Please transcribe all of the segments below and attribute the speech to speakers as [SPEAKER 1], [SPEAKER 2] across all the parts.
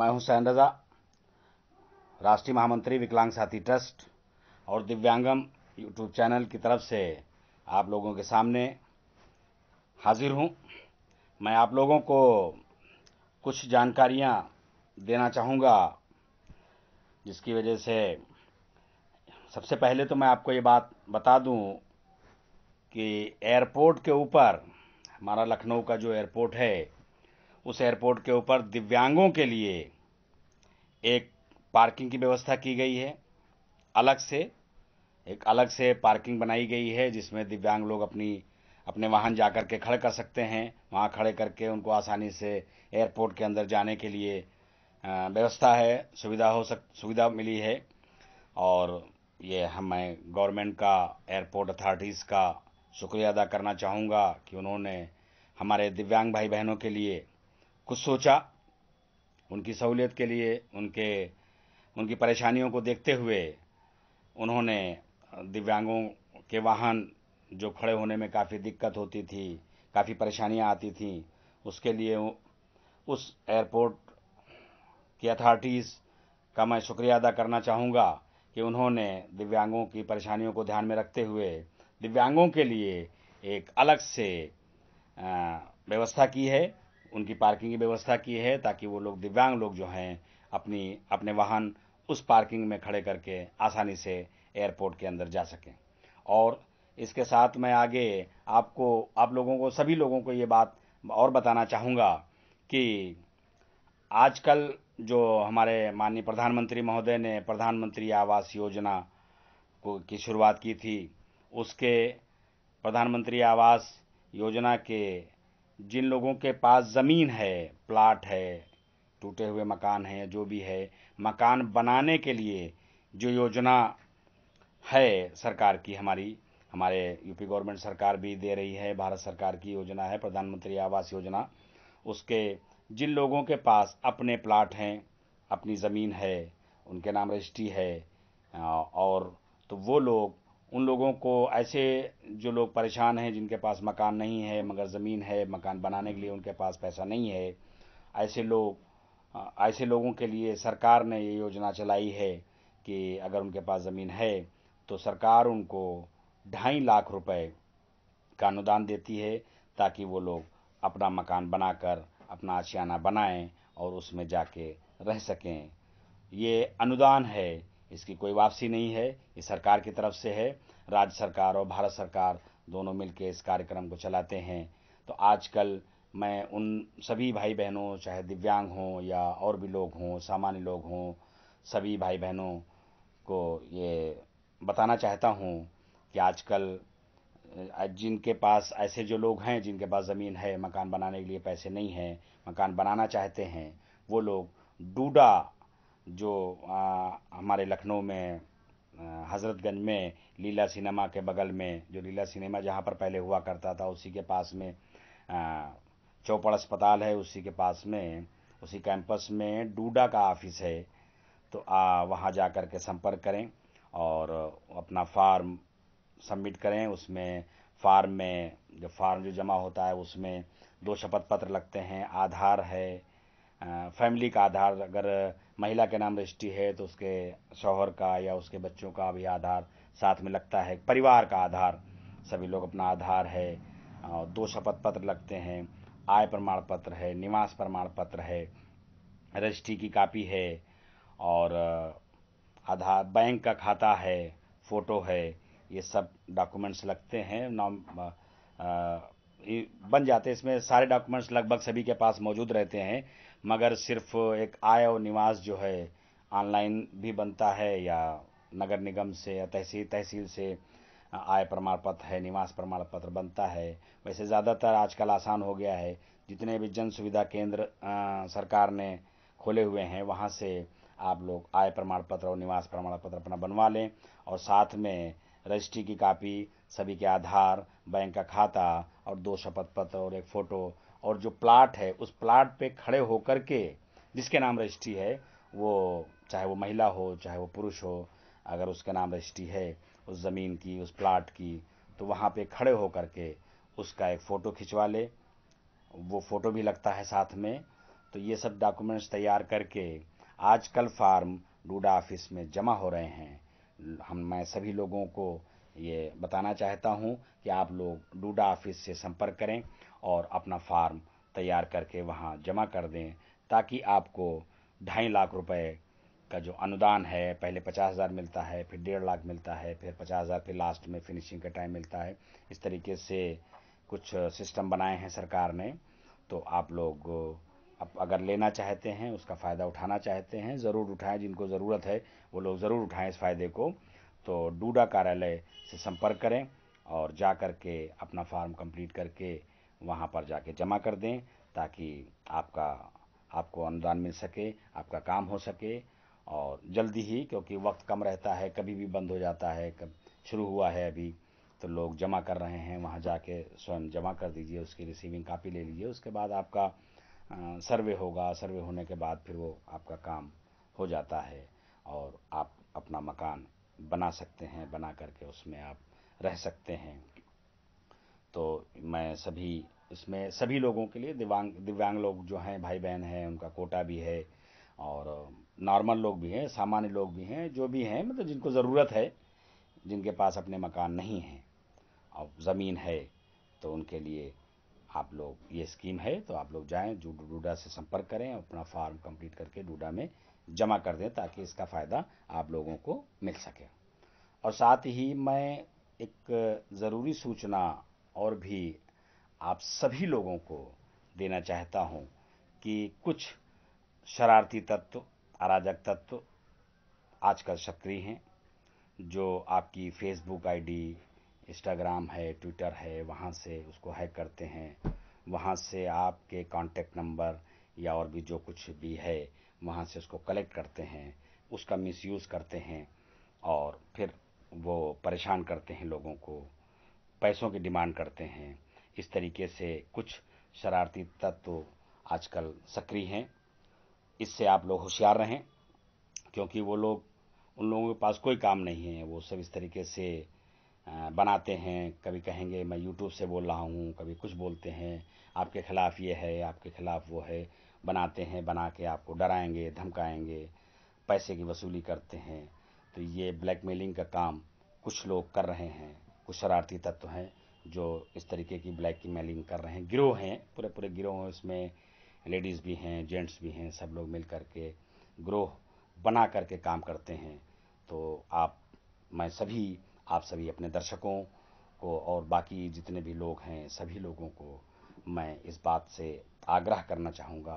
[SPEAKER 1] मैं हुसैन रजा राष्ट्रीय महामंत्री विकलांग साथी ट्रस्ट और दिव्यांगम यूट्यूब चैनल की तरफ से आप लोगों के सामने हाजिर हूं मैं आप लोगों को कुछ जानकारियां देना चाहूँगा जिसकी वजह से सबसे पहले तो मैं आपको ये बात बता दूं कि एयरपोर्ट के ऊपर हमारा लखनऊ का जो एयरपोर्ट है उस एयरपोर्ट के ऊपर दिव्यांगों के लिए एक पार्किंग की व्यवस्था की गई है अलग से एक अलग से पार्किंग बनाई गई है जिसमें दिव्यांग लोग अपनी अपने वाहन जा कर के खड़े कर सकते हैं वहाँ खड़े करके उनको आसानी से एयरपोर्ट के अंदर जाने के लिए व्यवस्था है सुविधा हो सक सुविधा मिली है और ये हमें गवर्नमेंट का एयरपोर्ट अथॉरिटीज़ का शुक्रिया अदा करना चाहूँगा कि उन्होंने हमारे दिव्यांग भाई बहनों के लिए कुछ सोचा उनकी सहूलियत के लिए उनके उनकी परेशानियों को देखते हुए उन्होंने दिव्यांगों के वाहन जो खड़े होने में काफ़ी दिक्कत होती थी काफ़ी परेशानियां आती थीं उसके लिए उस एयरपोर्ट की अथॉरिटीज़ का मैं शुक्रिया अदा करना चाहूँगा कि उन्होंने दिव्यांगों की परेशानियों को ध्यान में रखते हुए दिव्यांगों के लिए एक अलग से व्यवस्था की है उनकी पार्किंग की व्यवस्था की है ताकि वो लोग दिव्यांग लोग जो हैं अपनी अपने वाहन उस पार्किंग में खड़े करके आसानी से एयरपोर्ट के अंदर जा सकें और इसके साथ मैं आगे आपको आप लोगों को सभी लोगों को ये बात और बताना चाहूँगा कि आजकल जो हमारे माननीय प्रधानमंत्री महोदय ने प्रधानमंत्री आवास योजना को की शुरुआत की थी उसके प्रधानमंत्री आवास योजना के जिन लोगों के पास ज़मीन है प्लाट है टूटे हुए मकान हैं जो भी है मकान बनाने के लिए जो योजना है सरकार की हमारी हमारे यूपी गवर्नमेंट सरकार भी दे रही है भारत सरकार की योजना है प्रधानमंत्री आवास योजना उसके जिन लोगों के पास अपने प्लाट हैं अपनी ज़मीन है उनके नाम रजिस्ट्री है और तो वो लोग उन लोगों को ऐसे जो लोग परेशान हैं जिनके पास मकान नहीं है मगर ज़मीन है मकान बनाने के लिए उनके पास पैसा नहीं है ऐसे लोग ऐसे लोगों के लिए सरकार ने ये योजना चलाई है कि अगर उनके पास ज़मीन है तो सरकार उनको ढाई लाख रुपए का अनुदान देती है ताकि वो लोग अपना मकान बनाकर अपना आशियाना बनाएं और उसमें जाके रह सकें ये अनुदान है इसकी कोई वापसी नहीं है ये सरकार की तरफ से है राज्य सरकार और भारत सरकार दोनों मिलकर इस कार्यक्रम को चलाते हैं तो आजकल मैं उन सभी भाई बहनों चाहे दिव्यांग हों या और भी लोग हों सामान्य लोग हों सभी भाई बहनों को ये बताना चाहता हूँ कि आजकल जिनके पास ऐसे जो लोग हैं जिनके पास ज़मीन है मकान बनाने के लिए पैसे नहीं हैं मकान बनाना चाहते हैं वो लोग डूडा जो हमारे लखनऊ में हज़रतगंज में लीला सिनेमा के बगल में जो लीला सिनेमा जहाँ पर पहले हुआ करता था उसी के पास में चौपड़ अस्पताल है उसी के पास में उसी कैंपस में डूडा का ऑफिस है तो आ, वहाँ जा कर के संपर्क करें और अपना फार्म सबमिट करें उसमें फार्म में जो फार्म जो जमा होता है उसमें दो शपथ पत्र लगते हैं आधार है फैमिली का आधार अगर महिला के नाम रजिस्ट्री है तो उसके शौहर का या उसके बच्चों का भी आधार साथ में लगता है परिवार का आधार सभी लोग अपना आधार है दो शपथ पत्र लगते हैं आय प्रमाण पत्र है निवास प्रमाण पत्र है रजिस्ट्री की कापी है और आधार बैंक का खाता है फ़ोटो है ये सब डॉक्यूमेंट्स लगते हैं नॉम बन जाते हैं इसमें सारे डॉक्यूमेंट्स लगभग सभी के पास मौजूद रहते हैं मगर सिर्फ एक आय और निवास जो है ऑनलाइन भी बनता है या नगर निगम से या तहसील तहसील से आय प्रमाण पत्र है निवास प्रमाण पत्र बनता है वैसे ज़्यादातर आजकल आसान हो गया है जितने भी जन सुविधा केंद्र आ, सरकार ने खोले हुए हैं वहाँ से आप लोग आय प्रमाण पत्र और निवास प्रमाण पत्र अपना बनवा लें और साथ में रजिस्ट्री की कापी सभी के आधार बैंक का खाता और दो शपथ पत्र और एक फ़ोटो और जो प्लाट है उस प्लाट पे खड़े होकर के जिसके नाम रजिस्ट्री है वो चाहे वो महिला हो चाहे वो पुरुष हो अगर उसके नाम रजिस्ट्री है उस ज़मीन की उस प्लाट की तो वहाँ पे खड़े होकर के उसका एक फ़ोटो खिंचवा ले वो फ़ोटो भी लगता है साथ में तो ये सब डॉक्यूमेंट्स तैयार करके आजकल फार्म डूडा ऑफिस में जमा हो रहे हैं हम मैं सभी लोगों को ये बताना चाहता हूँ कि आप लोग डूडा ऑफिस से संपर्क करें और अपना फार्म तैयार करके वहाँ जमा कर दें ताकि आपको ढाई लाख रुपए का जो अनुदान है पहले पचास हज़ार मिलता है फिर डेढ़ लाख मिलता है फिर पचास हज़ार फिर लास्ट में फिनिशिंग का टाइम मिलता है इस तरीके से कुछ सिस्टम बनाए हैं सरकार ने तो आप लोग आप अगर लेना चाहते हैं उसका फ़ायदा उठाना चाहते हैं ज़रूर उठाएं जिनको ज़रूरत है वो लोग ज़रूर उठाएं इस फ़ायदे को तो डूडा कार्यालय से संपर्क करें और जा कर के अपना फॉर्म कंप्लीट करके वहाँ पर जाके जमा कर दें ताकि आपका आपको अनुदान मिल सके आपका काम हो सके और जल्दी ही क्योंकि वक्त कम रहता है कभी भी बंद हो जाता है कब शुरू हुआ है अभी तो लोग जमा कर रहे हैं वहाँ जाके स्वयं जमा कर दीजिए उसकी रिसीविंग कापी ले लीजिए उसके बाद आपका सर्वे होगा सर्वे होने के बाद फिर वो आपका काम हो जाता है और आप अपना मकान बना सकते हैं बना करके उसमें आप रह सकते हैं तो मैं सभी इसमें सभी लोगों के लिए दिव्यांग दिव्यांग लोग जो हैं भाई बहन हैं उनका कोटा भी है और नॉर्मल लोग भी हैं सामान्य लोग भी हैं जो भी हैं मतलब जिनको ज़रूरत है जिनके पास अपने मकान नहीं हैं और ज़मीन है तो उनके लिए आप लोग ये स्कीम है तो आप लोग जाएं जो डूडा से संपर्क करें अपना फॉर्म कंप्लीट करके डूडा में जमा कर दें ताकि इसका फ़ायदा आप लोगों को मिल सके और साथ ही मैं एक ज़रूरी सूचना और भी आप सभी लोगों को देना चाहता हूं कि कुछ शरारती तत्व अराजक तत्व आजकल सक्रिय हैं जो आपकी फेसबुक आईडी इंस्टाग्राम है ट्विटर है वहाँ से उसको हैक करते हैं वहाँ से आपके कांटेक्ट नंबर या और भी जो कुछ भी है वहाँ से उसको कलेक्ट करते हैं उसका मिसयूज़ करते हैं और फिर वो परेशान करते हैं लोगों को पैसों की डिमांड करते हैं इस तरीके से कुछ शरारती तत्व आजकल सक्रिय हैं इससे आप लोग होशियार रहें क्योंकि वो लोग उन लोगों के पास कोई काम नहीं है वो सब इस तरीके से बनाते हैं कभी कहेंगे मैं यूट्यूब से बोल रहा हूँ कभी कुछ बोलते हैं आपके खिलाफ ये है आपके खिलाफ वो है बनाते हैं बना के आपको डराएंगे धमकाएंगे पैसे की वसूली करते हैं तो ये ब्लैकमेलिंग का काम कुछ लोग कर रहे हैं कुछ शरारती तत्व हैं जो इस तरीके की ब्लैकमेलिंग कर रहे हैं गिरोह हैं पूरे पूरे गिरोह हैं उसमें लेडीज़ भी हैं जेंट्स भी हैं सब लोग मिल करके ग्रोह बना करके काम करते हैं तो आप मैं सभी आप सभी अपने दर्शकों को और बाकी जितने भी लोग हैं सभी लोगों को मैं इस बात से आग्रह करना चाहूँगा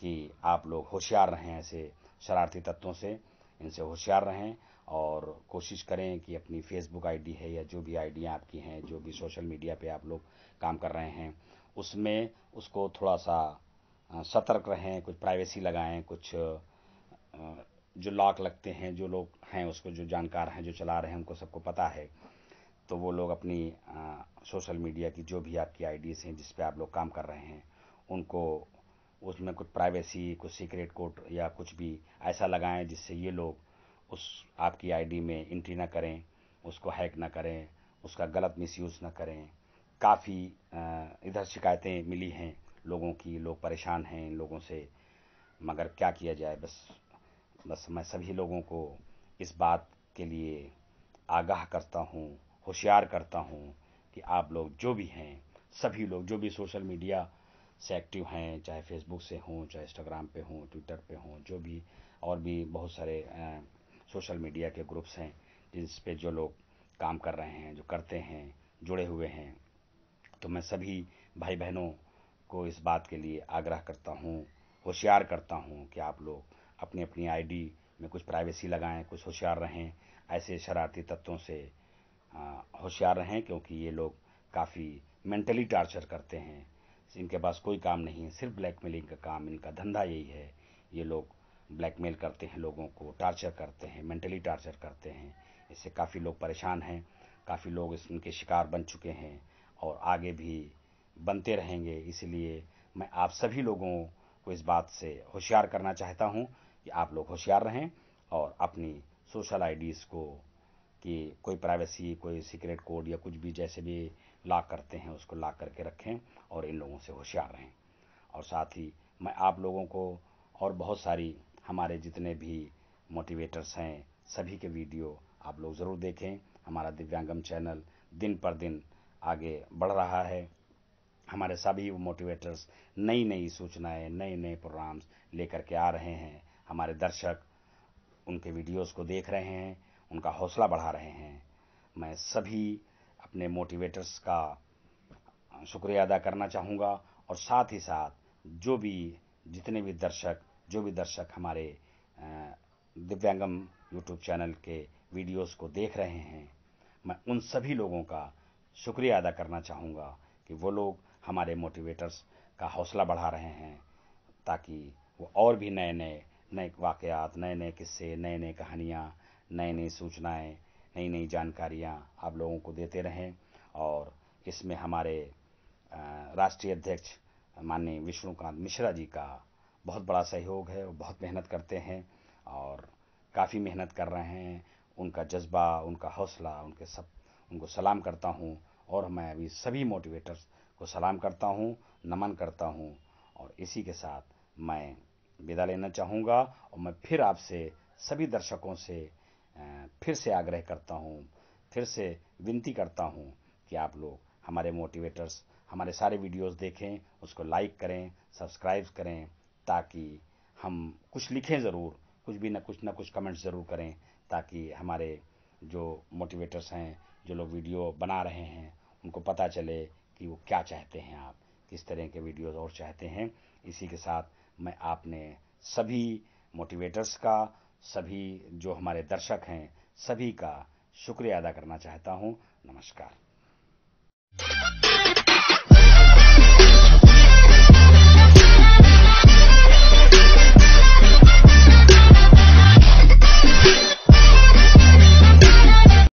[SPEAKER 1] कि आप लोग होशियार रहें ऐसे शरारती तत्वों से इनसे होशियार रहें और कोशिश करें कि अपनी फेसबुक आईडी है या जो भी आईडी आपकी हैं जो भी सोशल मीडिया पे आप लोग काम कर रहे हैं उसमें उसको थोड़ा सा सतर्क रहें कुछ प्राइवेसी लगाएं कुछ जो लॉक लगते हैं जो लोग हैं उसको जो जानकार हैं जो चला रहे हैं उनको सबको पता है तो वो लोग अपनी आ, सोशल मीडिया की जो भी आपकी आईडीज़ हैं जिस पे आप लोग काम कर रहे हैं उनको उसमें कुछ प्राइवेसी कुछ सीक्रेट कोड या कुछ भी ऐसा लगाएं जिससे ये लोग उस आपकी आईडी में एंट्री ना करें उसको हैक ना करें उसका गलत मिसयूज़ ना करें काफ़ी इधर शिकायतें मिली हैं लोगों की लोग परेशान हैं इन लोगों से मगर क्या किया जाए बस बस मैं सभी लोगों को इस बात के लिए आगाह करता हूँ होशियार करता हूँ कि आप लोग जो भी हैं सभी लोग जो भी सोशल मीडिया से एक्टिव हैं चाहे फेसबुक से हों चाहे इंस्टाग्राम पे हों ट्विटर पे हों जो भी और भी बहुत सारे आ, सोशल मीडिया के ग्रुप्स हैं जिस पे जो लोग काम कर रहे हैं जो करते हैं जुड़े हुए हैं तो मैं सभी भाई बहनों को इस बात के लिए आग्रह करता हूँ होशियार करता हूँ कि आप लोग अपनी अपनी आईडी में कुछ प्राइवेसी लगाएं कुछ होशियार रहें ऐसे शरारती तत्वों से होशियार रहें क्योंकि ये लोग काफ़ी मेंटली टार्चर करते हैं इनके पास कोई काम नहीं है सिर्फ ब्लैकमेलिंग का काम इनका धंधा यही है ये लोग ब्लैकमेल करते हैं लोगों को टार्चर करते हैं मेंटली टार्चर करते हैं इससे काफ़ी लोग परेशान हैं काफ़ी लोग इनके शिकार बन चुके हैं और आगे भी बनते रहेंगे इसलिए मैं आप सभी लोगों को इस बात से होशियार करना चाहता हूँ कि आप लोग होशियार रहें और अपनी सोशल आईडीज़ को कि कोई प्राइवेसी कोई सीक्रेट कोड या कुछ भी जैसे भी लॉक करते हैं उसको लॉक करके रखें और इन लोगों से होशियार रहें और साथ ही मैं आप लोगों को और बहुत सारी हमारे जितने भी मोटिवेटर्स हैं सभी के वीडियो आप लोग ज़रूर देखें हमारा दिव्यांगम चैनल दिन पर दिन आगे बढ़ रहा है हमारे सभी मोटिवेटर्स नई नई सूचनाएं नए नए प्रोग्राम्स लेकर के आ रहे हैं हमारे दर्शक उनके वीडियोस को देख रहे हैं उनका हौसला बढ़ा रहे हैं मैं सभी अपने मोटिवेटर्स का शुक्रिया अदा करना चाहूँगा और साथ ही साथ जो भी जितने भी दर्शक जो भी दर्शक हमारे दिव्यांगम यूट्यूब चैनल के वीडियोस को देख रहे हैं मैं उन सभी लोगों का शुक्रिया अदा करना चाहूँगा कि वो लोग हमारे मोटिवेटर्स का हौसला बढ़ा रहे हैं ताकि वो और भी नए नए नए वाक़ात नए नए किस्से नए नए कहानियाँ नई नई सूचनाएँ नई नई जानकारियाँ आप लोगों को देते रहें और इसमें हमारे राष्ट्रीय अध्यक्ष माननीय विष्णुकांत मिश्रा जी का बहुत बड़ा सहयोग है वो बहुत मेहनत करते हैं और काफ़ी मेहनत कर रहे हैं उनका जज्बा उनका हौसला उनके सब उनको सलाम करता हूँ और मैं अभी सभी मोटिवेटर्स को सलाम करता हूँ नमन करता हूँ और इसी के साथ मैं विदा लेना चाहूँगा और मैं फिर आपसे सभी दर्शकों से फिर से आग्रह करता हूँ फिर से विनती करता हूँ कि आप लोग हमारे मोटिवेटर्स हमारे सारे वीडियोस देखें उसको लाइक करें सब्सक्राइब करें ताकि हम कुछ लिखें ज़रूर कुछ भी ना कुछ ना कुछ कमेंट्स ज़रूर करें ताकि हमारे जो मोटिवेटर्स हैं जो लोग वीडियो बना रहे हैं उनको पता चले कि वो क्या चाहते हैं आप किस तरह के वीडियोस और चाहते हैं इसी के साथ मैं आपने सभी मोटिवेटर्स का सभी जो हमारे दर्शक हैं सभी का शुक्रिया अदा करना चाहता हूं नमस्कार